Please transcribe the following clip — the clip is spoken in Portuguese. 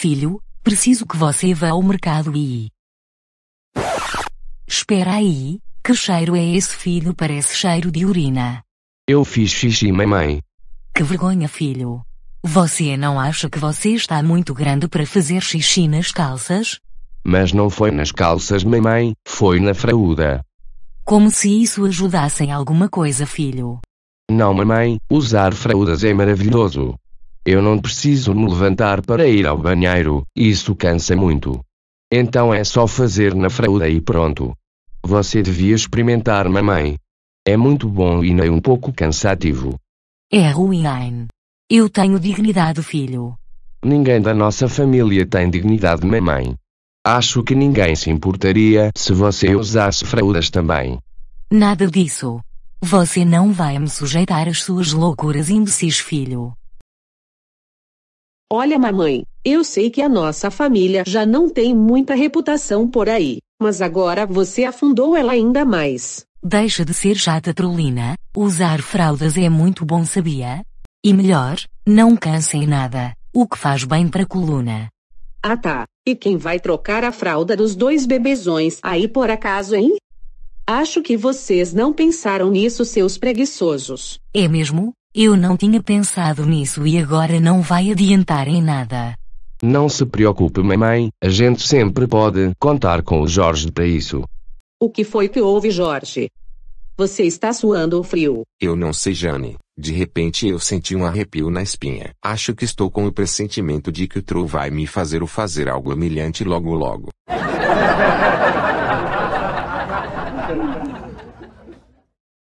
Filho, preciso que você vá ao mercado e... Espera aí, que cheiro é esse filho? Parece cheiro de urina. Eu fiz xixi, mamãe. Que vergonha, filho. Você não acha que você está muito grande para fazer xixi nas calças? Mas não foi nas calças, mamãe, foi na fraúda. Como se isso ajudasse em alguma coisa, filho. Não, mamãe, usar fraldas é maravilhoso. Eu não preciso me levantar para ir ao banheiro, isso cansa muito. Então é só fazer na fralda e pronto. Você devia experimentar, mamãe. É muito bom e nem um pouco cansativo. É ruim, Ayn. Eu tenho dignidade, filho. Ninguém da nossa família tem dignidade, mamãe. Acho que ninguém se importaria se você usasse fraldas também. Nada disso. Você não vai me sujeitar às suas loucuras imbecis, filho. Olha, mamãe, eu sei que a nossa família já não tem muita reputação por aí, mas agora você afundou ela ainda mais. Deixa de ser chata, Trolina. Usar fraldas é muito bom, sabia? E melhor, não cansa em nada, o que faz bem para a coluna. Ah tá, e quem vai trocar a fralda dos dois bebezões aí por acaso, hein? Acho que vocês não pensaram nisso, seus preguiçosos. É mesmo? Eu não tinha pensado nisso e agora não vai adiantar em nada. Não se preocupe, mamãe, a gente sempre pode contar com o Jorge para isso. O que foi que houve, Jorge? Você está suando o frio. Eu não sei, Jane. De repente eu senti um arrepio na espinha. Acho que estou com o pressentimento de que o Tru vai me fazer ou fazer algo humilhante logo logo.